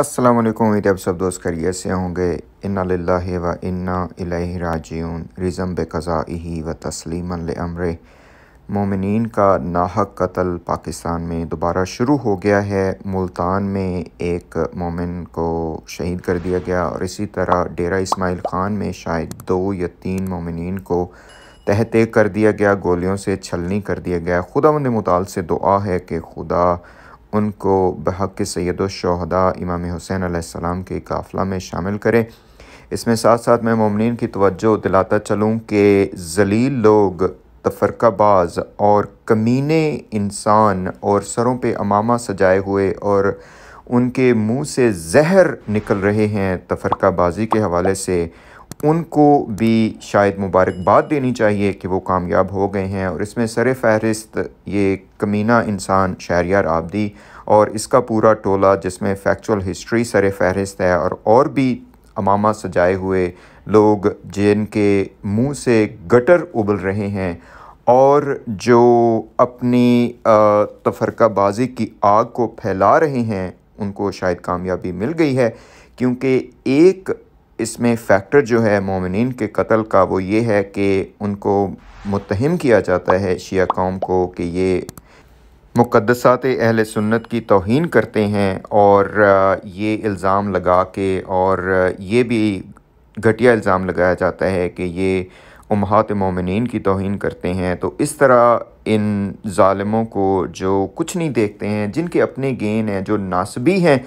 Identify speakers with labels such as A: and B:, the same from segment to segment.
A: अस्सलाम वालेकुम आप सब दोस्त करिए से होंगे इन्ना लिल्लाहि व इन्ना इलैहि राजिऊन रिज़म बेकज़ाही व तस्लीमन अमर मोमिन का नाहक कत्ल पाकिस्तान में दोबारा शुरू हो गया है मुल्तान में एक मोमिन को शहीद कर दिया गया और इसी तरह डेरा इस्माइल ख़ान में शायद दो या तीन ममिन को तहते कर दिया गया गोलियों से छलनी कर दिया गया खुदा मंद मुताल से दुआ है कि खुदा उनको बहक सैद शहदा इमाम हुसैन आसमाम के काफ़िला में शामिल करें इसमें साथ साथ मैं ममिन की तवज्जो दिलाता चलूँ कि जलील लोग तफरकाबाज और कमीने इंसान और सरों पर अमामा सजाए हुए और उनके मुँह से जहर निकल रहे हैं तफरकाबाजी के हवाले से उनको भी शायद मुबारकबाद देनी चाहिए कि वो कामयाब हो गए हैं और इसमें सर फहरिस्त ये कमीना इंसान शहरियार आबदी और इसका पूरा टोला जिसमें फैक्चुअल हिस्ट्री सर फहरिस्त है और और भी अमामा सजाए हुए लोग जिनके मुंह से गटर उबल रहे हैं और जो अपनी तफरकाबाजी की आग को फैला रहे हैं उनको शायद कामयाबी मिल गई है क्योंकि एक इसमें फैक्टर जो है मोमिन के कत्ल का वो ये है कि उनको मुतहम किया जाता है शिया कौम को कि ये मुकदसात अहल सुन्नत की तोहन करते हैं और ये इल्ज़ाम लगा के और ये भी घटिया इल्ज़ाम लगाया जाता है कि ये उमहात मोमिन की तोहन करते हैं तो इस तरह इन ालमों को जो कुछ नहीं देखते हैं जिनके अपने गेंद हैं जो नासबी हैं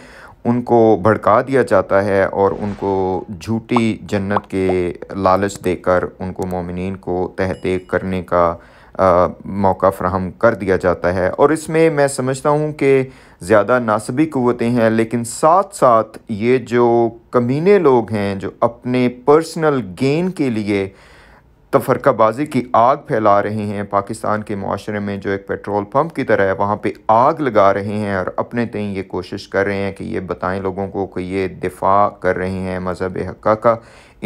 A: उनको भड़का दिया जाता है और उनको झूठी जन्नत के लालच देकर उनको मोमिन को तहते करने का आ, मौका फ्राहम कर दिया जाता है और इसमें मैं समझता हूँ कि ज़्यादा नासबी क़वतें हैं लेकिन साथ साथ ये जो कमीने लोग हैं जो अपने पर्सनल गेन के लिए तफरकाबाजी की आग फैला रहे हैं पाकिस्तान के माशरे में जो एक पेट्रोल पम्प की तरह है वहाँ पर आग लगा रहे हैं और अपने तय ये कोशिश कर रहे हैं कि ये बताएं लोगों को कि ये दिफा कर रहे हैं मज़हब हक़ा का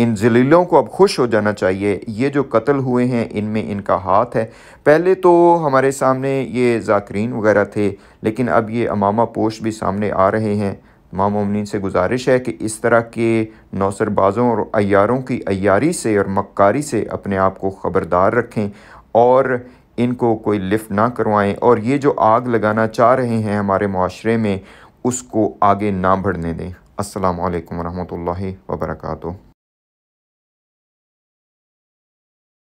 A: इन जलीलों को अब खुश हो जाना चाहिए ये जो कत्ल हुए हैं इनमें इनका हाथ है पहले तो हमारे सामने ये जाकरीन वगैरह थे लेकिन अब ये अमामा पोश भी सामने आ रहे हैं तमाम ममनिन से गुजारिश है कि इस तरह के नौसरबाजों और अयारों की अयारी से और मक्कारी से अपने आप को ख़बरदार रखें और इनको कोई लिफ्ट ना करवाएं और ये जो आग लगाना चाह रहे हैं हमारे माशरे में उसको आगे ना बढ़ने दें असलकम वरहमल वर्का